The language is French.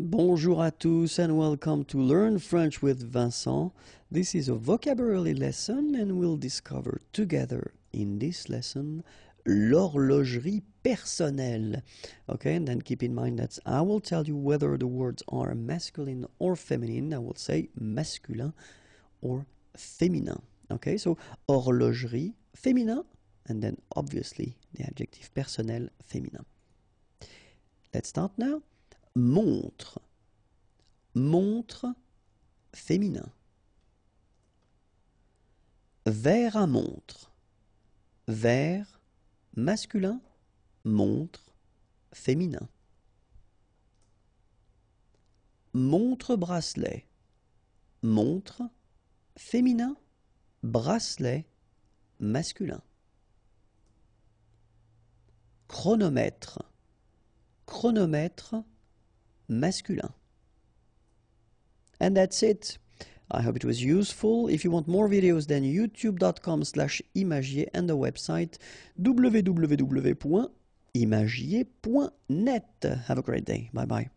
Bonjour à tous and welcome to Learn French with Vincent. This is a vocabulary lesson and we'll discover together in this lesson l'horlogerie personnelle. Okay, and then keep in mind that I will tell you whether the words are masculine or feminine. I will say masculin or féminin. Okay, so horlogerie féminin and then obviously the adjective personnel féminin. Let's start now. montre, montre féminin. Verre à montre, verre masculin, montre féminin. Montre bracelet, montre féminin, bracelet masculin. Chronomètre, chronomètre masculin. And that's it. I hope it was useful. If you want more videos then youtube.com slash imagier and the website www.imagier.net. Have a great day. Bye bye.